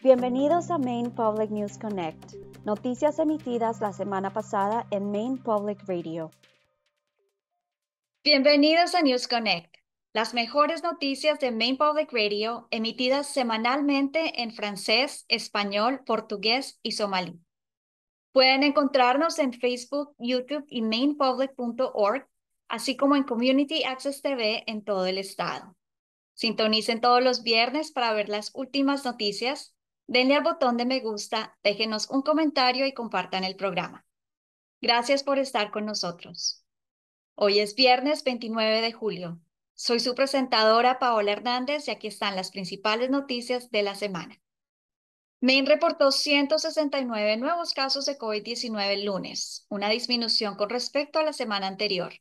Bienvenidos a Maine Public News Connect, noticias emitidas la semana pasada en Maine Public Radio. Bienvenidos a News Connect, las mejores noticias de Maine Public Radio emitidas semanalmente en francés, español, portugués y somalí. Pueden encontrarnos en Facebook, YouTube y mainpublic.org, así como en Community Access TV en todo el estado. Sintonicen todos los viernes para ver las últimas noticias denle al botón de me gusta, déjenos un comentario y compartan el programa. Gracias por estar con nosotros. Hoy es viernes 29 de julio. Soy su presentadora Paola Hernández y aquí están las principales noticias de la semana. Maine reportó 169 nuevos casos de COVID-19 el lunes, una disminución con respecto a la semana anterior.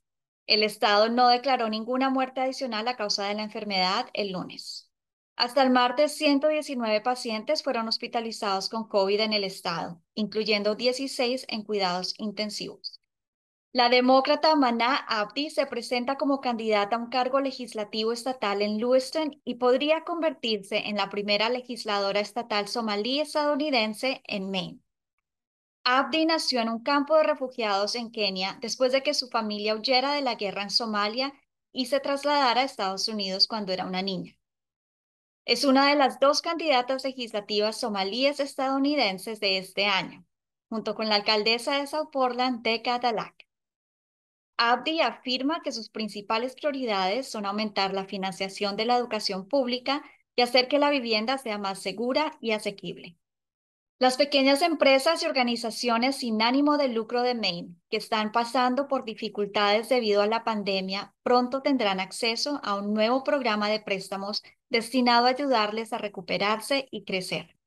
El estado no declaró ninguna muerte adicional a causa de la enfermedad el lunes. Hasta el martes, 119 pacientes fueron hospitalizados con COVID en el estado, incluyendo 16 en cuidados intensivos. La demócrata Maná Abdi se presenta como candidata a un cargo legislativo estatal en Lewiston y podría convertirse en la primera legisladora estatal somalí estadounidense en Maine. Abdi nació en un campo de refugiados en Kenia después de que su familia huyera de la guerra en Somalia y se trasladara a Estados Unidos cuando era una niña. Es una de las dos candidatas legislativas somalíes estadounidenses de este año, junto con la alcaldesa de South Portland, Deca Dalak. Abdi afirma que sus principales prioridades son aumentar la financiación de la educación pública y hacer que la vivienda sea más segura y asequible. Las pequeñas empresas y organizaciones sin ánimo de lucro de Maine, que están pasando por dificultades debido a la pandemia, pronto tendrán acceso a un nuevo programa de préstamos destinado a ayudarles a recuperarse y crecer.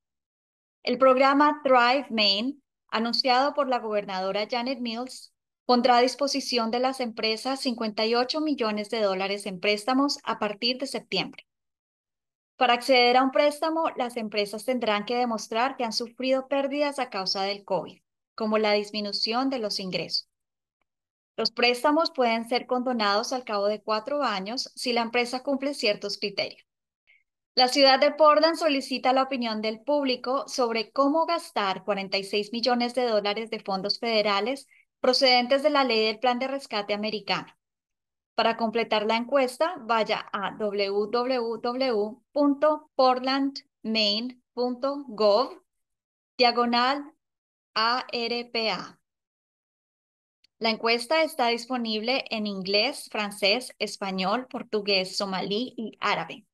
El programa Thrive Maine, anunciado por la gobernadora Janet Mills, pondrá a disposición de las empresas 58 millones de dólares en préstamos a partir de septiembre. Para acceder a un préstamo, las empresas tendrán que demostrar que han sufrido pérdidas a causa del COVID, como la disminución de los ingresos. Los préstamos pueden ser condonados al cabo de cuatro años si la empresa cumple ciertos criterios. La ciudad de Portland solicita la opinión del público sobre cómo gastar 46 millones de dólares de fondos federales procedentes de la ley del Plan de Rescate Americano. Para completar la encuesta, vaya a www.portlandmain.gov diagonal ARPA. La encuesta está disponible en inglés, francés, español, portugués, somalí y árabe.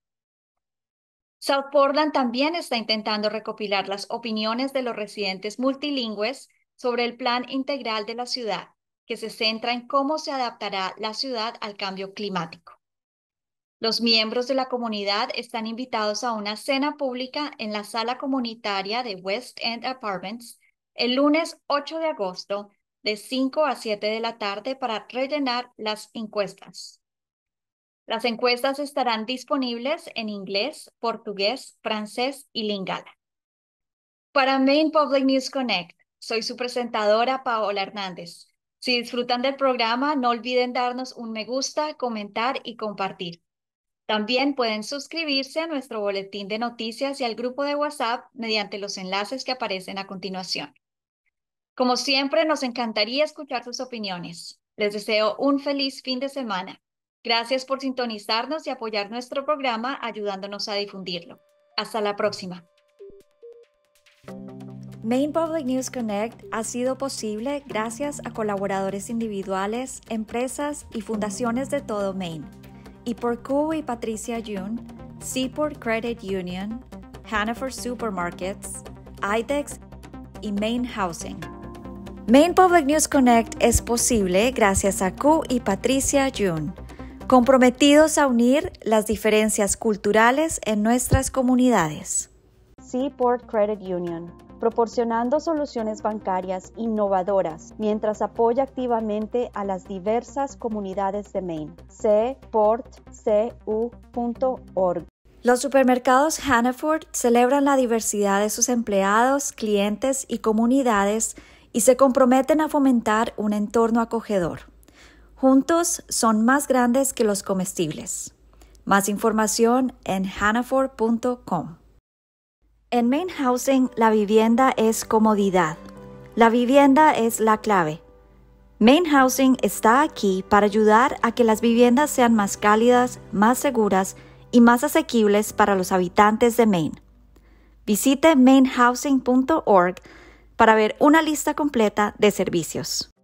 South Portland también está intentando recopilar las opiniones de los residentes multilingües sobre el plan integral de la ciudad que se centra en cómo se adaptará la ciudad al cambio climático. Los miembros de la comunidad están invitados a una cena pública en la sala comunitaria de West End Apartments el lunes 8 de agosto de 5 a 7 de la tarde para rellenar las encuestas. Las encuestas estarán disponibles en inglés, portugués, francés y lingala. Para Maine Public News Connect, soy su presentadora Paola Hernández. Si disfrutan del programa, no olviden darnos un me gusta, comentar y compartir. También pueden suscribirse a nuestro boletín de noticias y al grupo de WhatsApp mediante los enlaces que aparecen a continuación. Como siempre, nos encantaría escuchar sus opiniones. Les deseo un feliz fin de semana. Gracias por sintonizarnos y apoyar nuestro programa ayudándonos a difundirlo. Hasta la próxima. Main Public News Connect ha sido posible gracias a colaboradores individuales, empresas y fundaciones de todo Maine, y por Q y Patricia June, Seaport Credit Union, Hannaford Supermarkets, IDEX y Maine Housing. Main Public News Connect es posible gracias a Q y Patricia June, comprometidos a unir las diferencias culturales en nuestras comunidades. Seaport Credit Union proporcionando soluciones bancarias innovadoras mientras apoya activamente a las diversas comunidades de Maine. cportcu.org los supermercados Hannaford celebran la diversidad de sus empleados, clientes y comunidades y se comprometen a fomentar un entorno acogedor. Juntos son más grandes que los comestibles. Más información en hannaford.com. En Main Housing, la vivienda es comodidad. La vivienda es la clave. Main Housing está aquí para ayudar a que las viviendas sean más cálidas, más seguras y más asequibles para los habitantes de Maine. Visite mainhousing.org para ver una lista completa de servicios.